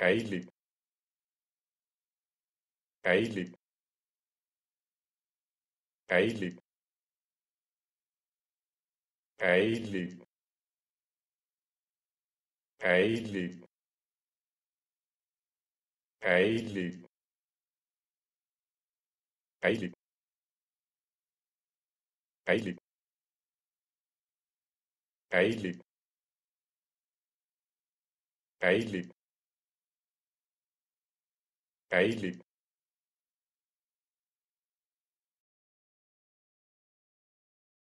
eilig eilig eilig eilig eilig eilig eilig eilig eilig eilig Aí ele